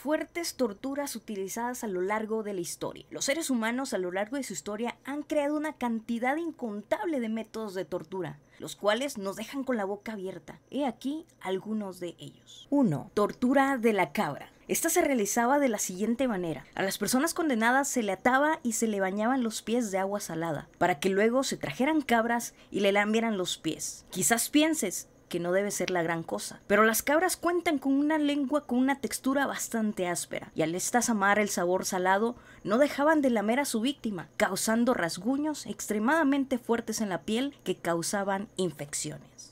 fuertes torturas utilizadas a lo largo de la historia. Los seres humanos a lo largo de su historia han creado una cantidad incontable de métodos de tortura, los cuales nos dejan con la boca abierta. He aquí algunos de ellos. 1. Tortura de la cabra. Esta se realizaba de la siguiente manera. A las personas condenadas se le ataba y se le bañaban los pies de agua salada, para que luego se trajeran cabras y le lambieran los pies. Quizás pienses, que no debe ser la gran cosa. Pero las cabras cuentan con una lengua con una textura bastante áspera, y al amar el sabor salado, no dejaban de lamer a su víctima, causando rasguños extremadamente fuertes en la piel que causaban infecciones.